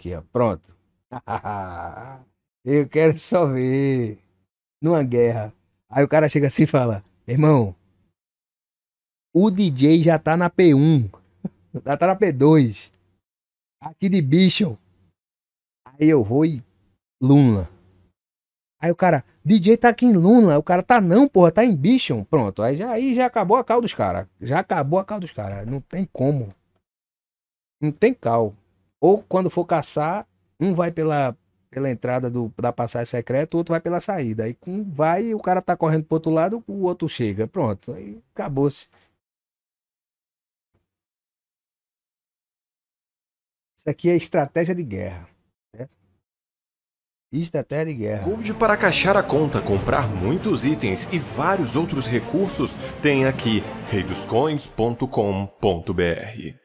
aqui, ó. Pronto. eu quero só ver. Numa guerra. Aí o cara chega assim e fala: Irmão, o DJ já tá na P1. Já tá na P2. Aqui de bicho. Aí eu vou e. Luna. Aí o cara, DJ tá aqui em Luna. O cara tá não, porra, tá em Bichon. Pronto, aí já, aí já acabou a cal dos caras. Já acabou a cal dos caras. Não tem como. Não tem cal. Ou quando for caçar, um vai pela, pela entrada do, da passagem secreta, o outro vai pela saída. Aí um vai, o cara tá correndo pro outro lado, o outro chega. Pronto, aí acabou-se. Isso aqui é estratégia de guerra. Né? Estratégia de guerra. Gold para caixar a conta, comprar muitos itens e vários outros recursos tem aqui reidoscoins.com.br.